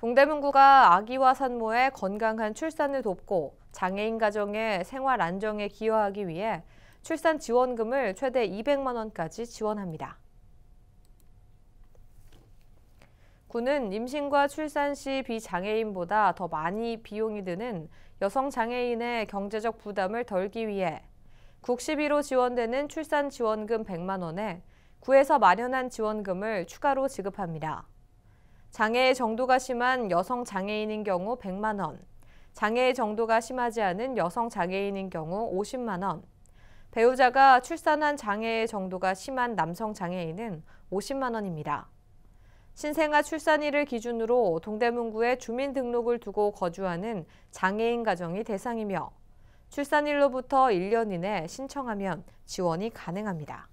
동대문구가 아기와 산모의 건강한 출산을 돕고 장애인 가정의 생활 안정에 기여하기 위해 출산 지원금을 최대 200만 원까지 지원합니다. 구는 임신과 출산 시 비장애인보다 더 많이 비용이 드는 여성 장애인의 경제적 부담을 덜기 위해 국시비로 지원되는 출산 지원금 100만 원에 구에서 마련한 지원금을 추가로 지급합니다. 장애의 정도가 심한 여성 장애인인 경우 100만 원, 장애의 정도가 심하지 않은 여성 장애인인 경우 50만 원, 배우자가 출산한 장애의 정도가 심한 남성 장애인은 50만 원입니다. 신생아 출산일을 기준으로 동대문구에 주민등록을 두고 거주하는 장애인 가정이 대상이며 출산일로부터 1년 이내 신청하면 지원이 가능합니다.